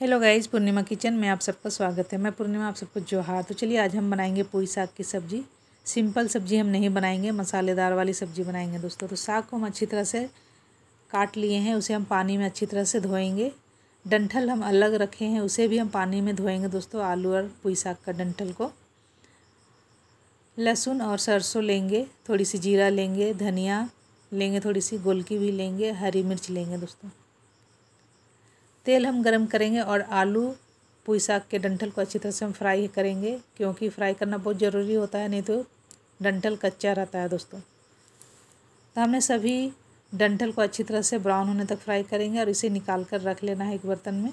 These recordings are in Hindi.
हेलो गाइस पूर्णिमा किचन में आप सबका स्वागत है मैं पूर्णिमा आप सबको जोहार तो चलिए आज हम बनाएंगे पूरी साग की सब्ज़ी सिंपल सब्ज़ी हम नहीं बनाएंगे मसालेदार वाली सब्ज़ी बनाएंगे दोस्तों तो साग को हम अच्छी तरह से काट लिए हैं उसे हम पानी में अच्छी तरह से धोएंगे डंठल हम अलग रखे हैं उसे भी हम पानी में धोएंगे दोस्तों आलू और पुई साग का डंठल को लहसुन और सरसों लेंगे थोड़ी सी जीरा लेंगे धनिया लेंगे थोड़ी सी गोलकी भी लेंगे हरी मिर्च लेंगे दोस्तों तेल हम गरम करेंगे और आलू पुई साग के डंठल को अच्छी तरह से हम फ्राई करेंगे क्योंकि फ्राई करना बहुत ज़रूरी होता है नहीं तो डंठल कच्चा रहता है दोस्तों तो हमने सभी डंठल को अच्छी तरह से ब्राउन होने तक फ्राई करेंगे और इसे निकाल कर रख लेना है एक बर्तन में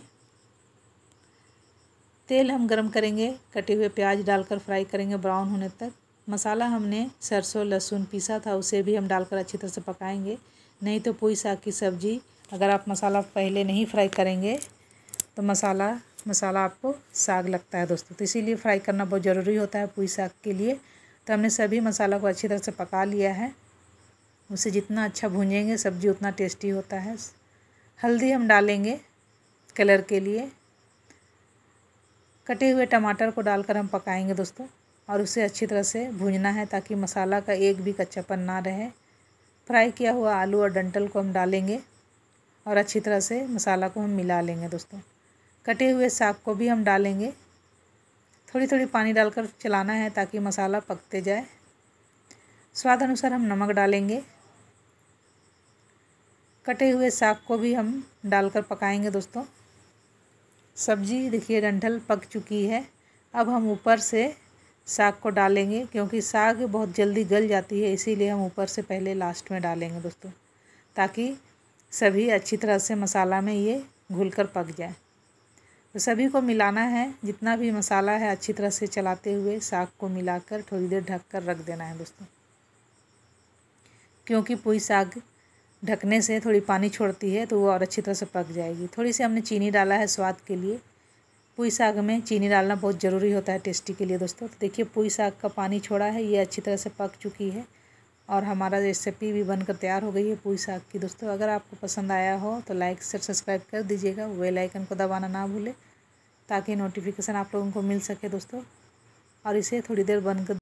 तेल हम गरम करेंगे कटे हुए प्याज डालकर फ्राई करेंगे ब्राउन होने तक मसाला हमने सरसों लहसुन पीसा था उसे भी हम डालकर अच्छी तरह से पकाएंगे नहीं तो पुई साग की सब्ज़ी अगर आप मसाला पहले नहीं फ्राई करेंगे तो मसाला मसाला आपको साग लगता है दोस्तों तो इसीलिए फ्राई करना बहुत ज़रूरी होता है पूरी साग के लिए तो हमने सभी मसाला को अच्छी तरह से पका लिया है उसे जितना अच्छा भूंजेंगे सब्ज़ी उतना टेस्टी होता है हल्दी हम डालेंगे कलर के लिए कटे हुए टमाटर को डालकर हम पकाएंगे दोस्तों और उसे अच्छी तरह से भूनना है ताकि मसाला का एक भी कच्चापन ना रहे फ्राई किया हुआ आलू और डंटल को हम डालेंगे और अच्छी तरह से मसाला को हम मिला लेंगे दोस्तों कटे हुए साग को भी हम डालेंगे थोड़ी थोड़ी पानी डालकर चलाना है ताकि मसाला पकते जाए स्वाद अनुसार हम नमक डालेंगे कटे हुए साग को भी हम डालकर पकाएंगे दोस्तों सब्जी देखिए डंठल पक चुकी है अब हम ऊपर से साग को डालेंगे क्योंकि साग बहुत जल्दी गल जाती है इसीलिए हम ऊपर से पहले लास्ट में डालेंगे दोस्तों ताकि सभी अच्छी तरह से मसाला में ये घुल कर पक जाए तो सभी को मिलाना है जितना भी मसाला है अच्छी तरह से चलाते हुए साग को मिलाकर थोड़ी देर ढक कर रख देना है दोस्तों क्योंकि पूरी साग ढकने से थोड़ी पानी छोड़ती है तो वो और अच्छी तरह से पक जाएगी थोड़ी सी हमने चीनी डाला है स्वाद के लिए पूई साग में चीनी डालना बहुत ज़रूरी होता है टेस्टी के लिए दोस्तों तो देखिए पूई साग का पानी छोड़ा है ये अच्छी तरह से पक चुकी है और हमारा रेसिपी भी बनकर तैयार हो गई है पूरी साग की दोस्तों अगर आपको पसंद आया हो तो लाइक शेयर सब्सक्राइब कर दीजिएगा वेल आइकन को दबाना ना भूलें ताकि नोटिफिकेशन आप लोगों को मिल सके दोस्तों और इसे थोड़ी देर बनकर